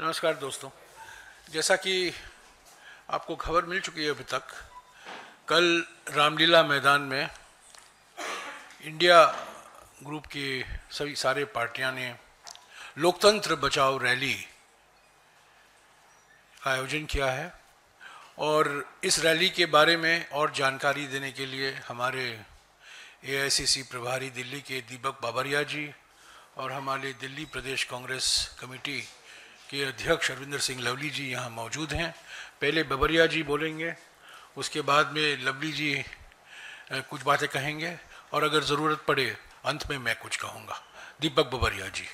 नमस्कार दोस्तों जैसा कि आपको खबर मिल चुकी है अभी तक कल रामलीला मैदान में इंडिया ग्रुप की सभी सारे पार्टियां ने लोकतंत्र बचाओ रैली का आयोजन किया है और इस रैली के बारे में और जानकारी देने के लिए हमारे एआईसीसी प्रभारी दिल्ली के दीपक बाबरिया जी और हमारे दिल्ली प्रदेश कांग्रेस कमेटी के अध्यक्ष अरविंदर सिंह लवली जी यहाँ मौजूद हैं पहले बबरिया जी बोलेंगे उसके बाद में लवली जी कुछ बातें कहेंगे और अगर ज़रूरत पड़े अंत में मैं कुछ कहूँगा दीपक बबरिया जी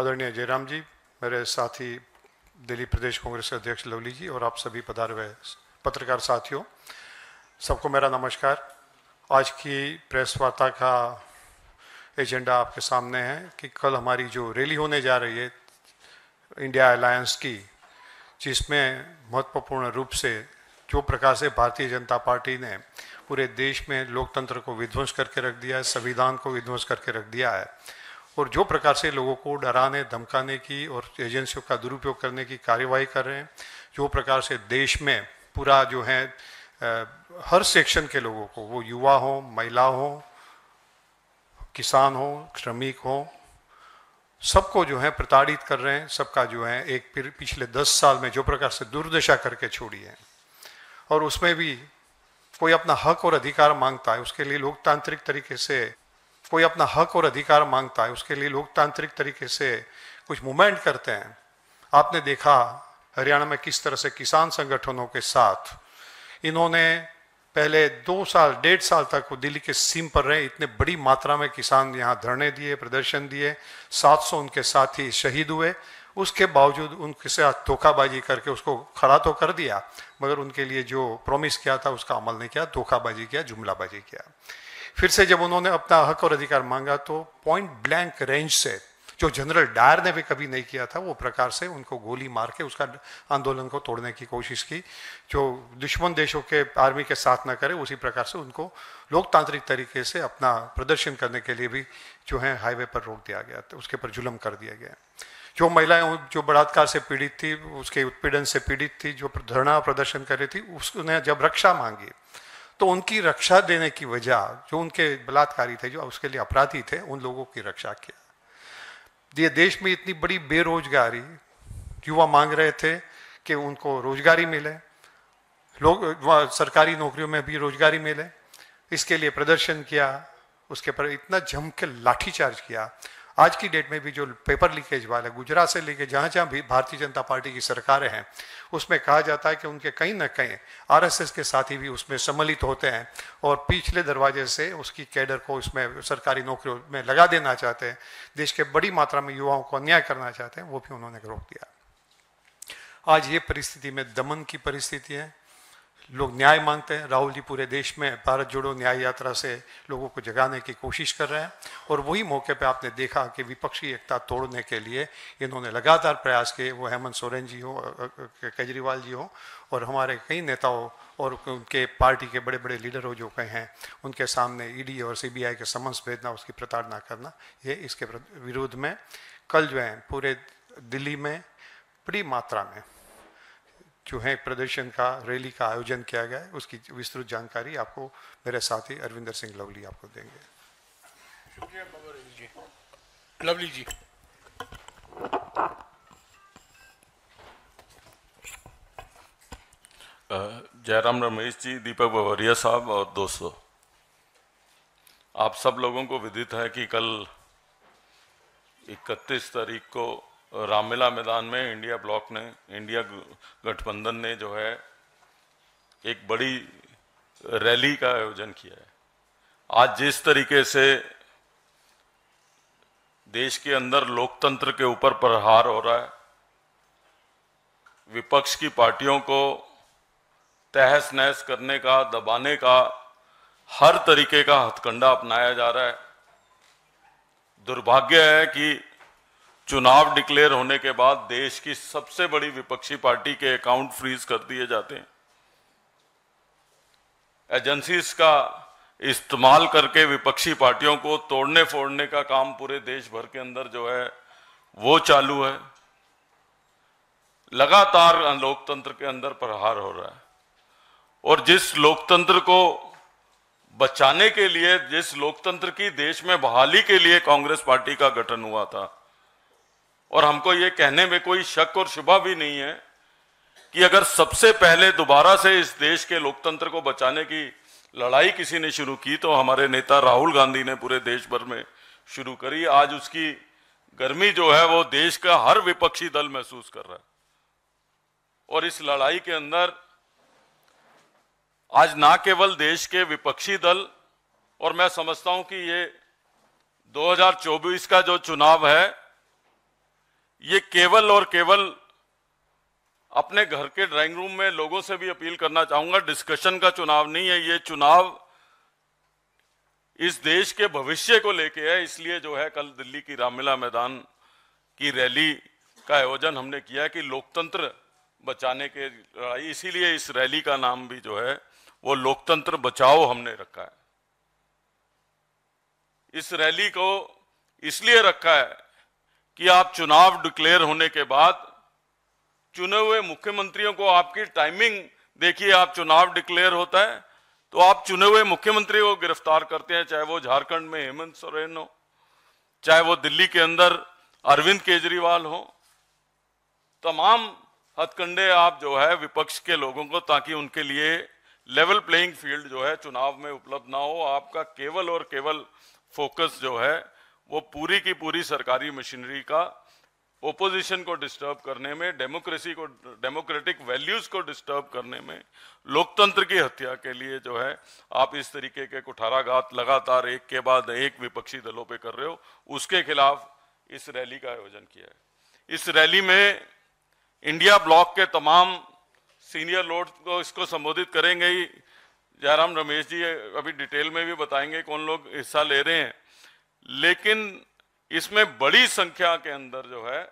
आदरणीय जयराम जी मेरे साथी दिल्ली प्रदेश कांग्रेस के अध्यक्ष लवली जी और आप सभी पधार हुए पत्रकार साथियों सबको मेरा नमस्कार आज की प्रेस वार्ता का एजेंडा आपके सामने है कि कल हमारी जो रैली होने जा रही है इंडिया अलायंस की जिसमें महत्वपूर्ण रूप से जो प्रकार से भारतीय जनता पार्टी ने पूरे देश में लोकतंत्र को विध्वंस करके रख दिया है संविधान को विध्वंस करके रख दिया है और जो प्रकार से लोगों को डराने धमकाने की और एजेंसियों का दुरुपयोग करने की कार्यवाही कर रहे हैं जो प्रकार से देश में पूरा जो है हर सेक्शन के लोगों को वो युवा हों महिला हों किसान हो श्रमिक हो सबको जो है प्रताड़ित कर रहे हैं सबका जो है एक पिछले दस साल में जो प्रकार से दुर्दशा करके छोड़ी है और उसमें भी कोई अपना हक और अधिकार मांगता है उसके लिए लोकतांत्रिक तरीके से कोई अपना हक और अधिकार मांगता है उसके लिए लोकतांत्रिक तरीके से कुछ मूवमेंट करते हैं आपने देखा हरियाणा में किस तरह से किसान संगठनों के साथ इन्होंने पहले दो साल डेढ़ साल तक वो दिल्ली के सीम पर रहे इतने बड़ी मात्रा में किसान यहाँ धरने दिए प्रदर्शन दिए 700 उनके साथ ही शहीद हुए उसके बावजूद उनके साथ धोखाबाजी करके उसको खड़ा तो कर दिया मगर उनके लिए जो प्रॉमिस किया था उसका अमल नहीं किया धोखाबाजी किया जुमलाबाजी किया फिर से जब उन्होंने अपना हक और अधिकार मांगा तो पॉइंट ब्लैंक रेंज से जो जनरल डायर ने भी कभी नहीं किया था वो प्रकार से उनको गोली मार के उसका आंदोलन को तोड़ने की कोशिश की जो दुश्मन देशों के आर्मी के साथ ना करे उसी प्रकार से उनको लोकतांत्रिक तरीके से अपना प्रदर्शन करने के लिए भी जो है हाईवे पर रोक दिया गया था तो उसके ऊपर जुलम कर दिया गया जो महिलाएं जो बलात्कार से पीड़ित थी उसके उत्पीड़न से पीड़ित थी जो धरना प्रदर्शन कर रही थी उसने जब रक्षा मांगी तो उनकी रक्षा देने की वजह जो उनके बलात्कारी थे जो उसके लिए अपराधी थे उन लोगों की रक्षा किया तो ये देश में इतनी बड़ी बेरोजगारी युवा मांग रहे थे कि उनको रोजगारी मिले लोग सरकारी नौकरियों में भी रोजगारी मिले इसके लिए प्रदर्शन किया उसके पर इतना जम के लाठीचार्ज किया आज की डेट में भी जो पेपर लीकेज वाले गुजरात से लेके जहाँ जहाँ भी भारतीय जनता पार्टी की सरकारें हैं उसमें कहा जाता है कि उनके कहीं ना कहीं आरएसएस के साथी भी उसमें सम्मिलित होते हैं और पिछले दरवाजे से उसकी कैडर को उसमें सरकारी नौकरियों में लगा देना चाहते हैं देश के बड़ी मात्रा में युवाओं को अन्याय करना चाहते हैं वो भी उन्होंने रोक दिया आज ये परिस्थिति में दमन की परिस्थिति है लोग न्याय मांगते हैं राहुल जी पूरे देश में भारत जोड़ो न्याय यात्रा से लोगों को जगाने की कोशिश कर रहे हैं और वही मौके पे आपने देखा कि विपक्षी एकता तोड़ने के लिए इन्होंने लगातार प्रयास किए वो हेमंत सोरेन जी हो केजरीवाल जी हो और हमारे कई नेताओं और उनके पार्टी के बड़े बड़े लीडर हो जो कहे हैं उनके सामने ई और सी के समन्स भेजना उसकी प्रताड़ना करना ये इसके विरोध में कल जो है पूरे दिल्ली में बड़ी मात्रा में है प्रदर्शन का रैली का आयोजन किया गया है उसकी विस्तृत जानकारी आपको मेरे साथी अरविंदर सिंह लवली आपको देंगे शुक्रिया लवली जी जयराम रमेश जी दीपक बवरिया साहब और दोस्तों आप सब लोगों को विदित है कि कल 31 तारीख को रामलीला मैदान में इंडिया ब्लॉक ने इंडिया गठबंधन ने जो है एक बड़ी रैली का आयोजन किया है आज जिस तरीके से देश के अंदर लोकतंत्र के ऊपर प्रहार हो रहा है विपक्ष की पार्टियों को तहस नहस करने का दबाने का हर तरीके का हथकंडा अपनाया जा रहा है दुर्भाग्य है कि चुनाव डिक्लेयर होने के बाद देश की सबसे बड़ी विपक्षी पार्टी के अकाउंट फ्रीज कर दिए जाते हैं एजेंसीज का इस्तेमाल करके विपक्षी पार्टियों को तोड़ने फोड़ने का काम पूरे देश भर के अंदर जो है वो चालू है लगातार लोकतंत्र के अंदर प्रहार हो रहा है और जिस लोकतंत्र को बचाने के लिए जिस लोकतंत्र की देश में बहाली के लिए कांग्रेस पार्टी का गठन हुआ था और हमको ये कहने में कोई शक और शुभा भी नहीं है कि अगर सबसे पहले दोबारा से इस देश के लोकतंत्र को बचाने की लड़ाई किसी ने शुरू की तो हमारे नेता राहुल गांधी ने पूरे देश भर में शुरू करी आज उसकी गर्मी जो है वो देश का हर विपक्षी दल महसूस कर रहा है और इस लड़ाई के अंदर आज ना केवल देश के विपक्षी दल और मैं समझता हूं कि ये 2024 का जो चुनाव है ये केवल और केवल अपने घर के ड्राइंग रूम में लोगों से भी अपील करना चाहूंगा डिस्कशन का चुनाव नहीं है ये चुनाव इस देश के भविष्य को लेके है इसलिए जो है कल दिल्ली की रामलीला मैदान की रैली का आयोजन हमने किया कि लोकतंत्र बचाने के लड़ाई इसीलिए इस रैली का नाम भी जो है वो लोकतंत्र बचाओ हमने रखा है इस रैली को इसलिए रखा है कि आप चुनाव डिक्लेयर होने के बाद चुने हुए मुख्यमंत्रियों को आपकी टाइमिंग देखिए आप चुनाव डिक्लेयर होता है तो आप चुने हुए मुख्यमंत्री को गिरफ्तार करते हैं चाहे वो झारखंड में हेमंत सोरेन हो चाहे वो दिल्ली के अंदर अरविंद केजरीवाल हो तमाम हथकंडे आप जो है विपक्ष के लोगों को ताकि उनके लिए लेवल प्लेइंग फील्ड जो है चुनाव में उपलब्ध ना हो आपका केवल और केवल फोकस जो है वो पूरी की पूरी सरकारी मशीनरी का ओपोजिशन को डिस्टर्ब करने में डेमोक्रेसी को डेमोक्रेटिक वैल्यूज को डिस्टर्ब करने में लोकतंत्र की हत्या के लिए जो है आप इस तरीके के कुठाराघात लगातार एक के बाद एक विपक्षी दलों पे कर रहे हो उसके खिलाफ इस रैली का आयोजन किया है इस रैली में इंडिया ब्लॉक के तमाम सीनियर लोड को इसको संबोधित करेंगे ही जयराम रमेश जी अभी डिटेल में भी बताएंगे कौन लोग हिस्सा ले रहे हैं लेकिन इसमें बड़ी संख्या के अंदर जो है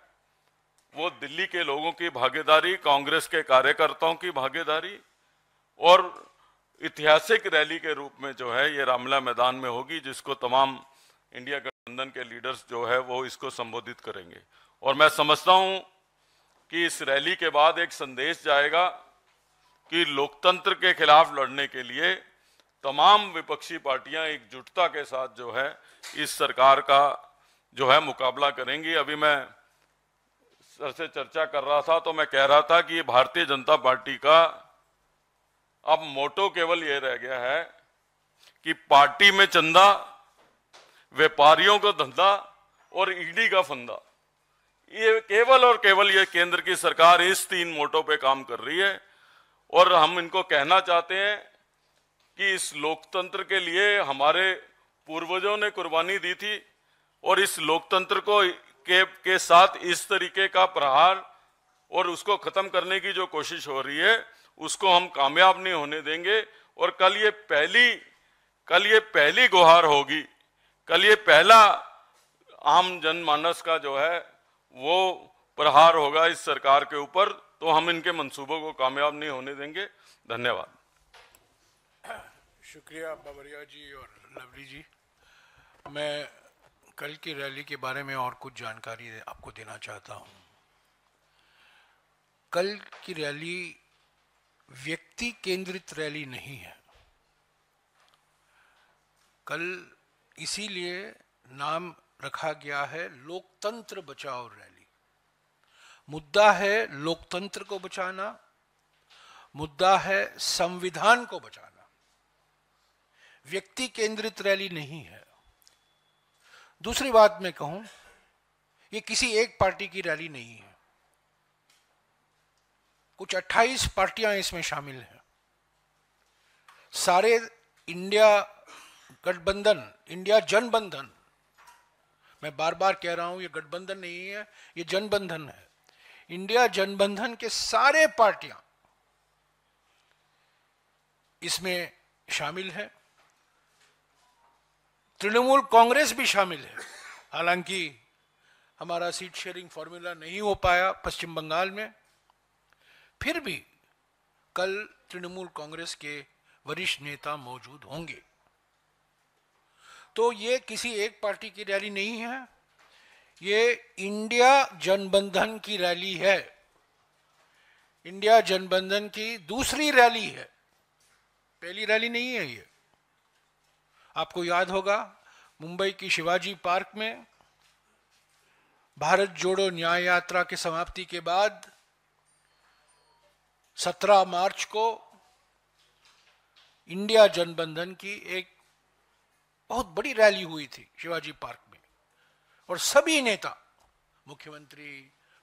वो दिल्ली के लोगों की भागीदारी कांग्रेस के कार्यकर्ताओं की भागीदारी और ऐतिहासिक रैली के रूप में जो है ये रामला मैदान में होगी जिसको तमाम इंडिया गठबंधन के लीडर्स जो है वो इसको संबोधित करेंगे और मैं समझता हूँ कि इस रैली के बाद एक संदेश जाएगा कि लोकतंत्र के खिलाफ लड़ने के लिए तमाम विपक्षी पार्टियां एकजुटता के साथ जो है इस सरकार का जो है मुकाबला करेंगी अभी मैं सर से चर्चा कर रहा था तो मैं कह रहा था कि भारतीय जनता पार्टी का अब मोटो केवल यह रह गया है कि पार्टी में चंदा व्यापारियों का धंधा और ईडी का फंदा ये केवल और केवल ये केंद्र की सरकार इस तीन मोटो पे काम कर रही है और हम इनको कहना चाहते हैं कि इस लोकतंत्र के लिए हमारे पूर्वजों ने कुर्बानी दी थी और इस लोकतंत्र को के, के साथ इस तरीके का प्रहार और उसको ख़त्म करने की जो कोशिश हो रही है उसको हम कामयाब नहीं होने देंगे और कल ये पहली कल ये पहली गुहार होगी कल ये पहला आम जनमानस का जो है वो प्रहार होगा इस सरकार के ऊपर तो हम इनके मंसूबों को कामयाब नहीं होने देंगे धन्यवाद शुक्रिया बाबरिया जी और लवली जी मैं कल की रैली के बारे में और कुछ जानकारी आपको देना चाहता हूँ कल की रैली व्यक्ति केंद्रित रैली नहीं है कल इसीलिए नाम रखा गया है लोकतंत्र बचाओ रैली मुद्दा है लोकतंत्र को बचाना मुद्दा है संविधान को बचाना व्यक्ति केंद्रित रैली नहीं है दूसरी बात मैं कहूं ये किसी एक पार्टी की रैली नहीं है कुछ 28 पार्टियां इसमें शामिल हैं सारे इंडिया गठबंधन इंडिया जनबंधन मैं बार बार कह रहा हूं ये गठबंधन नहीं है ये जनबंधन है इंडिया जनबंधन के सारे पार्टियां इसमें शामिल है तृणमूल कांग्रेस भी शामिल है हालांकि हमारा सीट शेयरिंग फॉर्मूला नहीं हो पाया पश्चिम बंगाल में फिर भी कल तृणमूल कांग्रेस के वरिष्ठ नेता मौजूद होंगे तो ये किसी एक पार्टी की रैली नहीं है ये इंडिया जनबंधन की रैली है इंडिया जनबंधन की दूसरी रैली है पहली रैली नहीं है ये आपको याद होगा मुंबई की शिवाजी पार्क में भारत जोड़ो न्याय यात्रा की समाप्ति के बाद 17 मार्च को इंडिया जनबंधन की एक बहुत बड़ी रैली हुई थी शिवाजी पार्क में और सभी नेता मुख्यमंत्री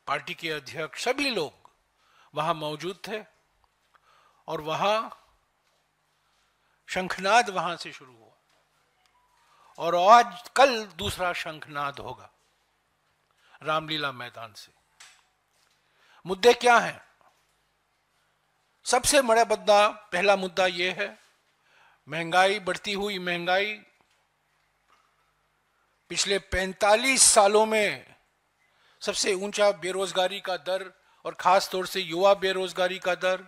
पार्टी के अध्यक्ष सभी लोग वहां मौजूद थे और वहां शंखनाद वहां से शुरू हुआ और आज कल दूसरा शंखनाद होगा रामलीला मैदान से मुद्दे क्या हैं सबसे बड़ा बदला पहला मुद्दा यह है महंगाई बढ़ती हुई महंगाई पिछले 45 सालों में सबसे ऊंचा बेरोजगारी का दर और खास तौर से युवा बेरोजगारी का दर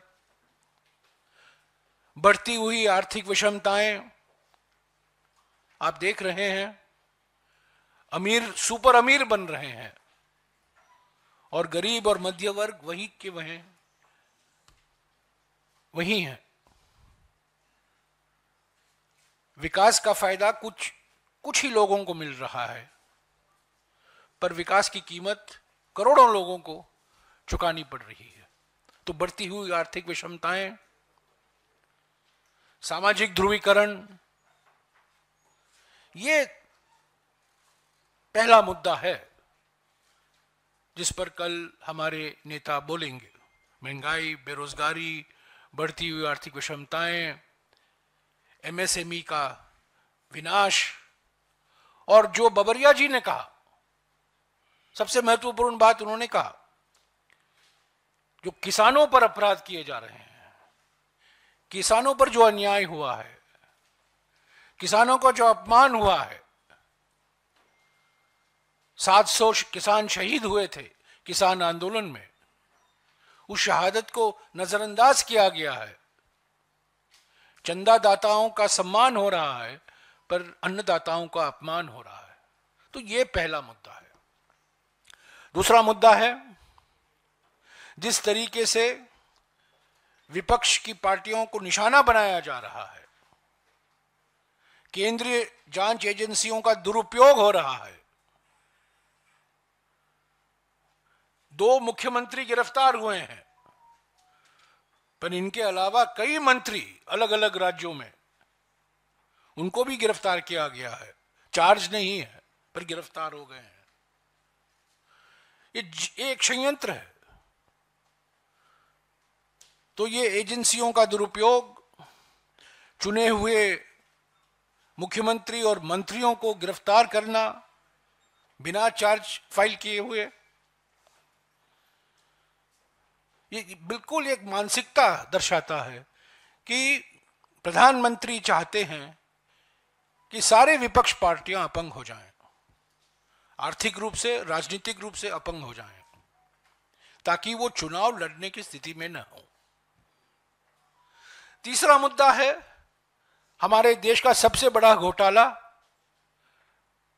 बढ़ती हुई आर्थिक विषमताएं आप देख रहे हैं अमीर सुपर अमीर बन रहे हैं और गरीब और मध्य वर्ग वही के वहे वही हैं विकास का फायदा कुछ कुछ ही लोगों को मिल रहा है पर विकास की कीमत करोड़ों लोगों को चुकानी पड़ रही है तो बढ़ती हुई आर्थिक विषमताएं सामाजिक ध्रुवीकरण ये पहला मुद्दा है जिस पर कल हमारे नेता बोलेंगे महंगाई बेरोजगारी बढ़ती हुई आर्थिक विषमताएं एमएसएमई का विनाश और जो बबरिया जी ने कहा सबसे महत्वपूर्ण बात उन्होंने कहा जो किसानों पर अपराध किए जा रहे हैं किसानों पर जो अन्याय हुआ है किसानों को जो अपमान हुआ है 700 किसान शहीद हुए थे किसान आंदोलन में उस शहादत को नजरअंदाज किया गया है चंदादाताओं का सम्मान हो रहा है पर अन्नदाताओं का अपमान हो रहा है तो यह पहला मुद्दा है दूसरा मुद्दा है जिस तरीके से विपक्ष की पार्टियों को निशाना बनाया जा रहा है केंद्रीय जांच एजेंसियों का दुरुपयोग हो रहा है दो मुख्यमंत्री गिरफ्तार हुए हैं पर इनके अलावा कई मंत्री अलग अलग राज्यों में उनको भी गिरफ्तार किया गया है चार्ज नहीं है पर गिरफ्तार हो गए हैं ये एक संयंत्र है तो ये एजेंसियों का दुरुपयोग चुने हुए मुख्यमंत्री और मंत्रियों को गिरफ्तार करना बिना चार्ज फाइल किए हुए ये बिल्कुल एक मानसिकता दर्शाता है कि प्रधानमंत्री चाहते हैं कि सारे विपक्ष पार्टियां अपंग हो जाएं, आर्थिक रूप से राजनीतिक रूप से अपंग हो जाएं, ताकि वो चुनाव लड़ने की स्थिति में न हो तीसरा मुद्दा है हमारे देश का सबसे बड़ा घोटाला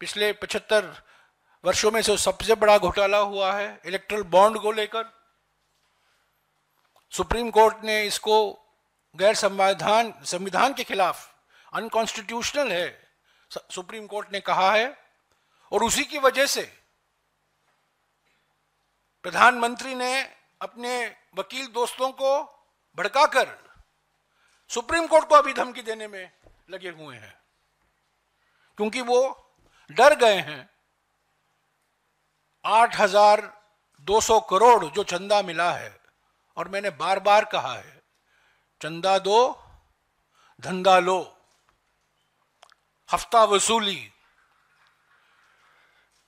पिछले पचहत्तर वर्षों में से सबसे बड़ा घोटाला हुआ है इलेक्ट्रल बॉन्ड को लेकर सुप्रीम कोर्ट ने इसको गैर संविधान संविधान के खिलाफ अनकॉन्स्टिट्यूशनल है सुप्रीम कोर्ट ने कहा है और उसी की वजह से प्रधानमंत्री ने अपने वकील दोस्तों को भड़काकर सुप्रीम कोर्ट को अभी धमकी देने में लगे हुए हैं क्योंकि वो डर गए हैं 8,200 करोड़ जो चंदा मिला है और मैंने बार बार कहा है चंदा दो धंधा लो हफ्ता वसूली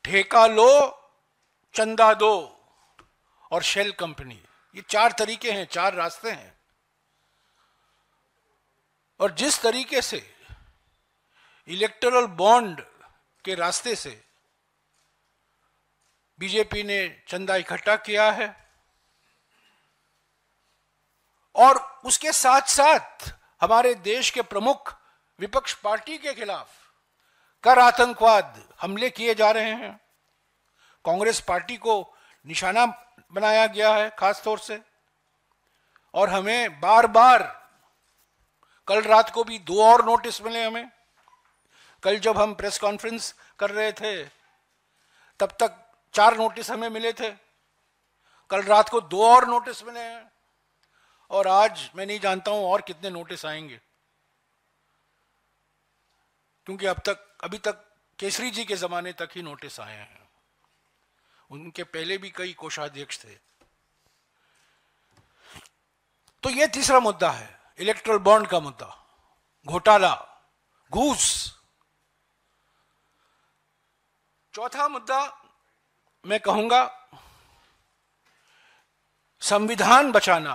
ठेका लो चंदा दो और शेल कंपनी ये चार तरीके हैं चार रास्ते हैं और जिस तरीके से इलेक्टोरल बॉन्ड के रास्ते से बीजेपी ने चंदा इकट्ठा किया है और उसके साथ साथ हमारे देश के प्रमुख विपक्ष पार्टी के खिलाफ कर आतंकवाद हमले किए जा रहे हैं कांग्रेस पार्टी को निशाना बनाया गया है खास तौर से और हमें बार बार कल रात को भी दो और नोटिस मिले हमें कल जब हम प्रेस कॉन्फ्रेंस कर रहे थे तब तक चार नोटिस हमें मिले थे कल रात को दो और नोटिस मिले हैं और आज मैं नहीं जानता हूं और कितने नोटिस आएंगे क्योंकि अब तक अभी तक केसरी जी के जमाने तक ही नोटिस आए हैं उनके पहले भी कई कोषाध्यक्ष थे तो यह तीसरा मुद्दा है इलेक्ट्रल बॉन्ड का मुद्दा घोटाला घूस चौथा मुद्दा मैं कहूंगा संविधान बचाना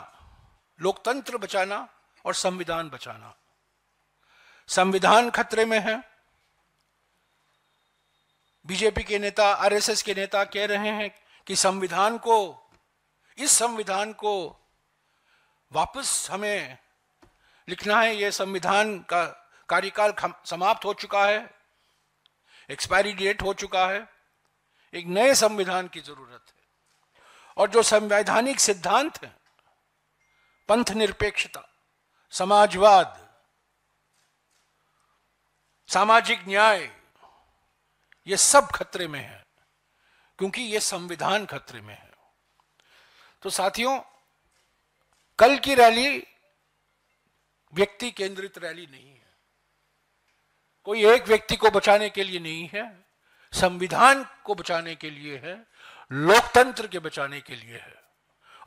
लोकतंत्र बचाना और संविधान बचाना संविधान खतरे में है बीजेपी के नेता आरएसएस के नेता कह रहे हैं कि संविधान को इस संविधान को वापस हमें लिखना है यह संविधान का कार्यकाल समाप्त हो चुका है एक्सपायरी डेट हो चुका है एक नए संविधान की जरूरत है और जो संवैधानिक सिद्धांत हैं पंथ निरपेक्षता समाजवाद सामाजिक न्याय ये सब खतरे में है क्योंकि ये संविधान खतरे में है तो साथियों कल की रैली व्यक्ति केंद्रित रैली नहीं है कोई एक व्यक्ति को बचाने के लिए नहीं है संविधान को बचाने के लिए है लोकतंत्र के बचाने के लिए है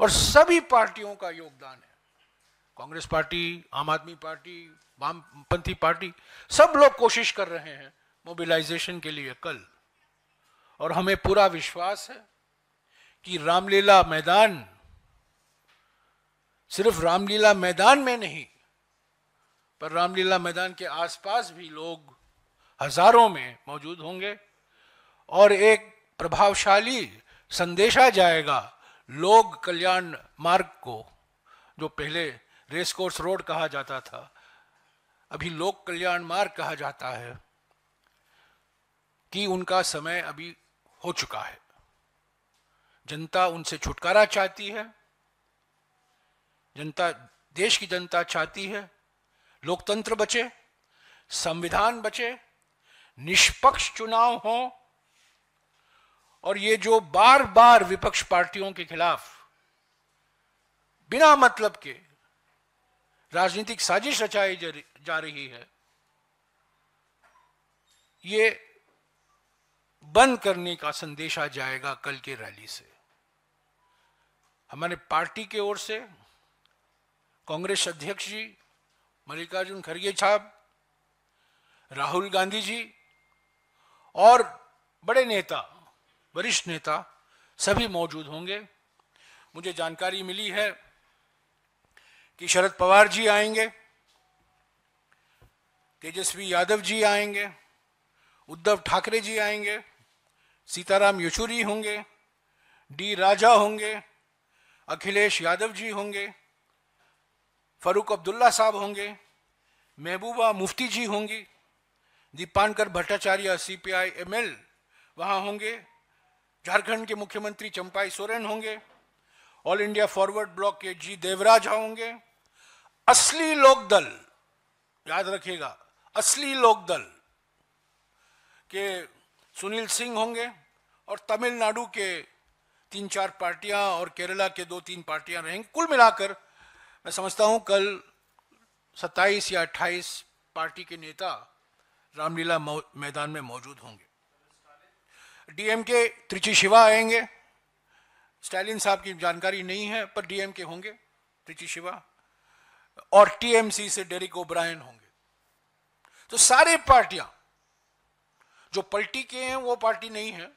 और सभी पार्टियों का योगदान है कांग्रेस पार्टी आम आदमी पार्टी वामपंथी पार्टी सब लोग कोशिश कर रहे हैं मोबिलाइजेशन के लिए कल और हमें पूरा विश्वास है कि रामलीला मैदान सिर्फ रामलीला मैदान में नहीं पर रामलीला मैदान के आसपास भी लोग हजारों में मौजूद होंगे और एक प्रभावशाली संदेशा जाएगा लोग कल्याण मार्ग को जो पहले रेस कोर्स रोड कहा जाता था अभी लोक कल्याण मार्ग कहा जाता है कि उनका समय अभी हो चुका है जनता उनसे छुटकारा चाहती है जनता देश की जनता चाहती है लोकतंत्र बचे संविधान बचे निष्पक्ष चुनाव हो और ये जो बार बार विपक्ष पार्टियों के खिलाफ बिना मतलब के राजनीतिक साजिश रचाई जा रही है ये बंद करने का संदेश आ जाएगा कल के रैली से हमारे पार्टी के ओर से कांग्रेस अध्यक्ष जी मल्लिकार्जुन खड़गे साहब राहुल गांधी जी और बड़े नेता वरिष्ठ नेता सभी मौजूद होंगे मुझे जानकारी मिली है कि शरद पवार जी आएंगे तेजस्वी यादव जी आएंगे उद्धव ठाकरे जी आएंगे सीताराम येचुरी होंगे डी राजा होंगे अखिलेश यादव जी होंगे फरूक अब्दुल्ला साहब होंगे महबूबा मुफ्ती जी होंगी Dipankar Bhattacharya C P I M L वहाँ होंगे झारखंड के मुख्यमंत्री चंपाई सोरेन होंगे ऑल इंडिया फॉरवर्ड ब्लॉक के जी देवराज होंगे असली लोकदल याद रखिएगा असली लोकदल के सुनील सिंह होंगे और तमिलनाडु के तीन चार पार्टियां और केरला के दो तीन पार्टियां रहेंगी कुल मिलाकर मैं समझता हूं कल 27 या 28 पार्टी के नेता रामलीला मैदान में मौजूद होंगे डीएम के त्रिची शिवा आएंगे स्टालिन साहब की जानकारी नहीं है पर डीएम के होंगे त्रिची शिवा और टीएमसी से डेरिक ओब्रायन होंगे तो सारे पार्टियां जो पलटी के हैं वो पार्टी नहीं है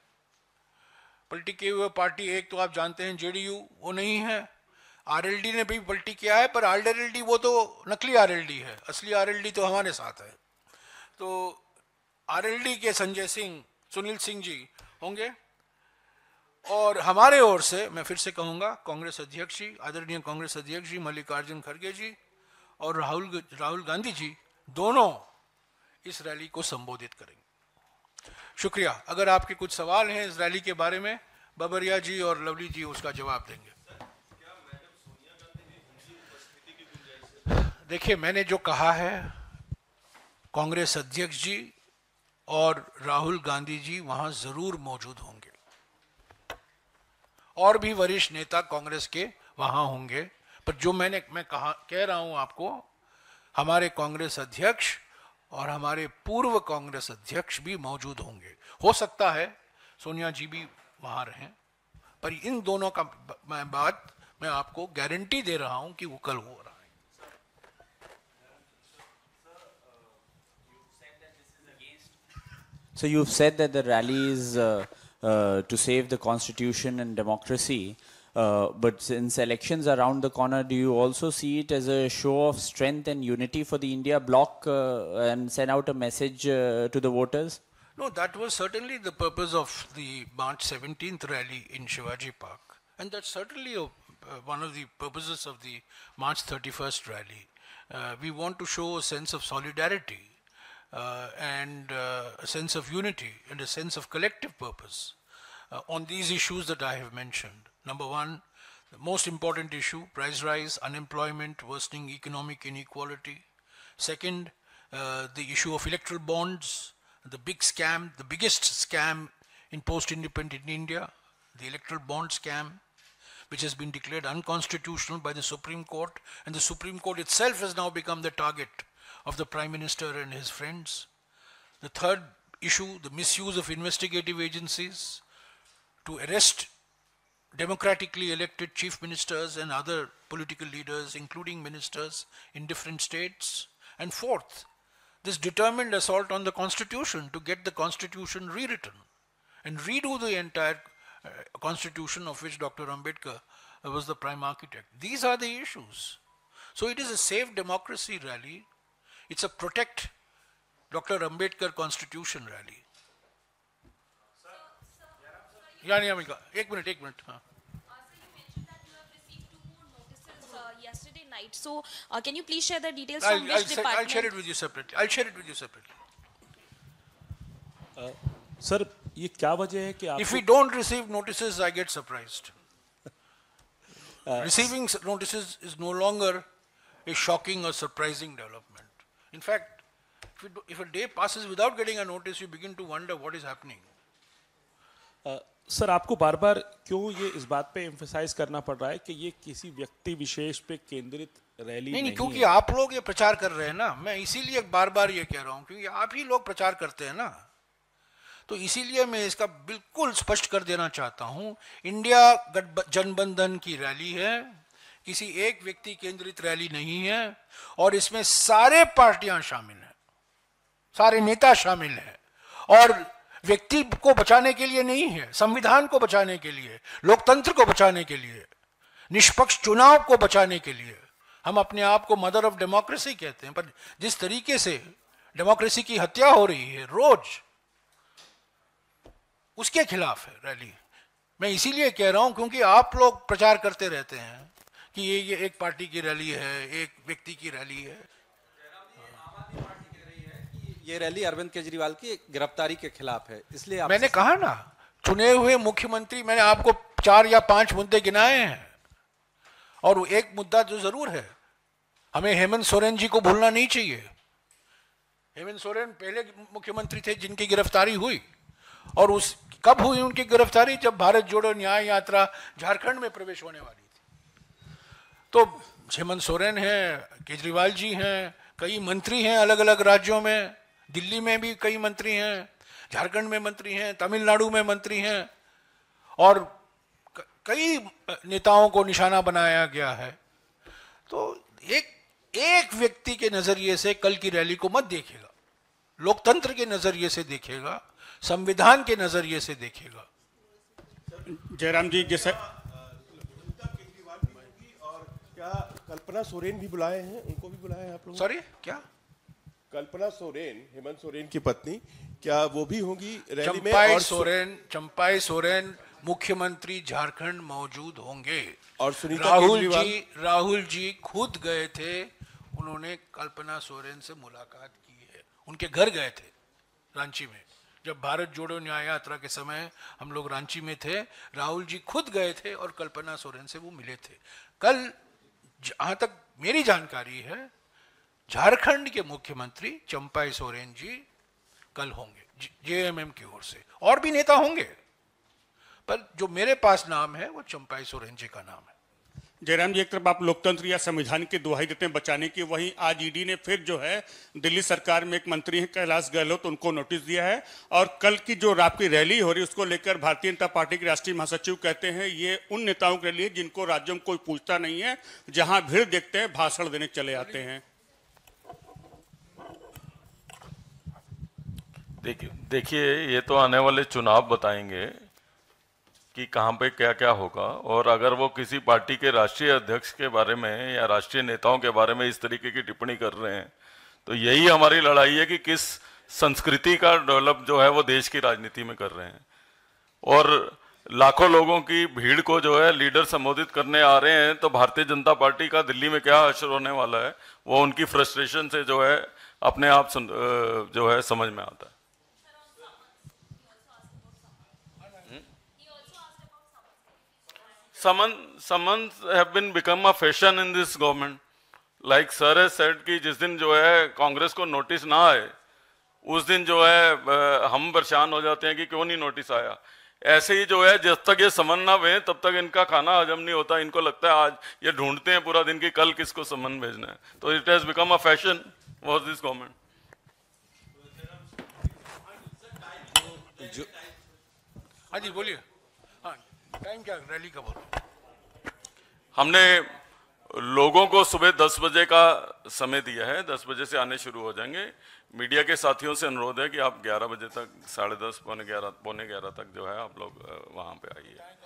पलटी के हुए पार्टी एक तो आप जानते हैं जेडीयू वो नहीं है आरएलडी ने भी पलटी किया है पर आरएलडी वो तो नकली आरएलडी है असली आरएलडी तो हमारे साथ है तो आरएलडी के संजय सिंह सुनील सिंह जी होंगे और हमारे ओर से मैं फिर से कहूँगा कांग्रेस अध्यक्ष जी आदरणीय कांग्रेस अध्यक्ष जी मल्लिकार्जुन खड़गे जी और राहुल राहुल गांधी जी दोनों इस रैली को संबोधित करेंगे शुक्रिया अगर आपके कुछ सवाल हैं इस रैली के बारे में बबरिया जी और लवली जी उसका जवाब देंगे देखिए मैंने जो कहा है कांग्रेस अध्यक्ष जी और राहुल गांधी जी वहां जरूर मौजूद होंगे और भी वरिष्ठ नेता कांग्रेस के वहां होंगे पर जो मैंने मैं कहा कह रहा हूं आपको हमारे कांग्रेस अध्यक्ष और हमारे पूर्व कांग्रेस अध्यक्ष भी मौजूद होंगे हो सकता है सोनिया जी भी वहां रहें पर इन दोनों का मैं बात मैं आपको गारंटी दे रहा हूं कि वो कल हो रहा So you've said that the rally is uh, uh, to save the constitution and democracy. Uh, but since elections are around the corner, do you also see it as a show of strength and unity for the India bloc uh, and send out a message uh, to the voters? No, that was certainly the purpose of the March 17th rally in Shivaji Park. And that's certainly a, uh, one of the purposes of the March 31st rally. we want to show a sense of solidarity uh, and uh, a sense of unity and a sense of collective purpose uh, on these issues that I have mentioned. Number one, the most important issue, price rise, unemployment, worsening economic inequality. Second, uh, the issue of electoral bonds, the big scam, the biggest scam in post-independent India, the electoral bond scam, which has been declared unconstitutional by the Supreme Court, and the Supreme Court itself has now become the target of the Prime Minister and his friends. The third issue, the misuse of investigative agencies to arrest democratically elected chief ministers and other political leaders, including ministers in different states. And fourth, this determined assault on the constitution to get the constitution rewritten and redo the entire uh, constitution of which Dr. Ambedkar uh, was the prime architect. These are the issues. So it is a safe democracy rally it's a protect Dr. Ambedkar Constitution rally. Yeah, yeah, Mika. Ek minute, ek minute. Yesterday night. So, uh, can you please share the details I'll, from which I'll department? I'll share it with you separately. I'll share it with you separately. Uh, sir, ये क्या वजह है If we don't receive notices, I get surprised. uh, Receiving notices is no longer a shocking or surprising development. In fact, if, it, if a day passes without getting a notice, you begin to wonder what is happening. Uh, sir आपको बार बार क्यों ये इस बात पे emphasise करना पड़ रहा है कि ये किसी व्यक्ति विशेष पे केंद्रित रैली नहीं, नहीं क्योंकि आप लोग ये प्रचार कर रहे हैं ना मैं इसीलिए बार बार ये कह रहा हूँ क्योंकि आप ही लोग प्रचार करते हैं ना तो इसीलिए मैं इसका बिल्कुल स्पष्ट कर देना चाहता हूँ इंडिया जनबंधन की रैली है किसी एक व्यक्ति केंद्रित रैली नहीं है और इसमें सारे पार्टियां शामिल हैं सारे नेता शामिल हैं और व्यक्ति को बचाने के लिए नहीं है संविधान को बचाने के लिए लोकतंत्र को बचाने के लिए निष्पक्ष चुनाव को बचाने के लिए हम अपने आप को मदर ऑफ डेमोक्रेसी कहते हैं पर जिस तरीके से डेमोक्रेसी की हत्या हो रही है रोज उसके खिलाफ है रैली मैं इसीलिए कह रहा हूं क्योंकि आप लोग प्रचार करते रहते हैं कि ये एक पार्टी की रैली है एक व्यक्ति की रैली है ये रैली अरविंद केजरीवाल की गिरफ्तारी के खिलाफ है इसलिए मैंने कहा ना चुने हुए मुख्यमंत्री मैंने आपको चार या पांच मुद्दे गिनाए हैं और एक मुद्दा जो तो जरूर है हमें हेमंत सोरेन जी को भूलना नहीं चाहिए हेमंत सोरेन पहले मुख्यमंत्री थे जिनकी गिरफ्तारी हुई और उस कब हुई उनकी गिरफ्तारी जब भारत जोड़ो न्याय यात्रा झारखंड में प्रवेश होने वाली तो हेमंत सोरेन हैं केजरीवाल जी हैं कई मंत्री हैं अलग अलग राज्यों में दिल्ली में भी कई मंत्री हैं झारखंड में मंत्री हैं तमिलनाडु में मंत्री हैं और कई नेताओं को निशाना बनाया गया है तो एक एक व्यक्ति के नजरिए से कल की रैली को मत देखेगा लोकतंत्र के नजरिए से देखेगा संविधान के नजरिए से देखेगा जयराम जी जैसा कल्पना सोरेन भी बुलाए हैं उनको भी बुलाए हैं आप लोग सॉरी क्या कल्पना सोरेन हेमंत सोरेन की पत्नी क्या वो भी होंगी रैली में और सोरेन चंपाई सोरेन मुख्यमंत्री झारखंड मौजूद होंगे और सुनीता राहुल जी राहुल जी खुद गए थे उन्होंने कल्पना सोरेन से मुलाकात की है उनके घर गए थे रांची में जब भारत जोड़ो न्याय यात्रा के समय हम लोग रांची में थे राहुल जी खुद गए थे और कल्पना सोरेन से वो मिले थे कल जहां तक मेरी जानकारी है झारखंड के मुख्यमंत्री चंपाई सोरेन जी कल होंगे जेएमएम की ओर से और भी नेता होंगे पर जो मेरे पास नाम है वो चंपाई सोरेन जी का नाम है जयराम जी एक तरफ आप लोकतंत्र या संविधान की दुहाई देते हैं बचाने की वहीं आज ईडी ने फिर जो है दिल्ली सरकार में एक मंत्री हैं कैलाश गहलोत उनको नोटिस दिया है और कल की जो आपकी रैली हो रही है उसको लेकर भारतीय जनता पार्टी के राष्ट्रीय महासचिव कहते हैं ये उन नेताओं के लिए जिनको राज्यों में कोई पूछता नहीं है जहाँ भीड़ देखते हैं भाषण देने चले आते हैं देखिए देखिए ये तो आने वाले चुनाव बताएंगे कि कहाँ पे क्या क्या होगा और अगर वो किसी पार्टी के राष्ट्रीय अध्यक्ष के बारे में या राष्ट्रीय नेताओं के बारे में इस तरीके की टिप्पणी कर रहे हैं तो यही हमारी लड़ाई है कि किस संस्कृति का डेवलप जो है वो देश की राजनीति में कर रहे हैं और लाखों लोगों की भीड़ को जो है लीडर संबोधित करने आ रहे हैं तो भारतीय जनता पार्टी का दिल्ली में क्या असर होने वाला है वो उनकी फ्रस्ट्रेशन से जो है अपने आप जो है समझ में आता है summon summon have been become a fashion in this government like sir है said कि जिस दिन जो है कांग्रेस को नोटिस ना आए उस दिन जो है हम परेशान हो जाते हैं कि क्यों नहीं नोटिस आया ऐसे ही जो है जब तक ये समन ना भेज तब तक इनका खाना हजम नहीं होता इनको लगता है आज ये ढूंढते हैं पूरा दिन कि कल किसको समन भेजना है तो it has become a fashion was this government हाँ जी बोलिए रैली हमने लोगों को सुबह 10 बजे का समय दिया है 10 बजे से आने शुरू हो जाएंगे मीडिया के साथियों से अनुरोध है कि आप 11 बजे तक साढ़े दस पौने ग्यारह पौने ग्यारह तक जो है आप लोग वहाँ पे आइए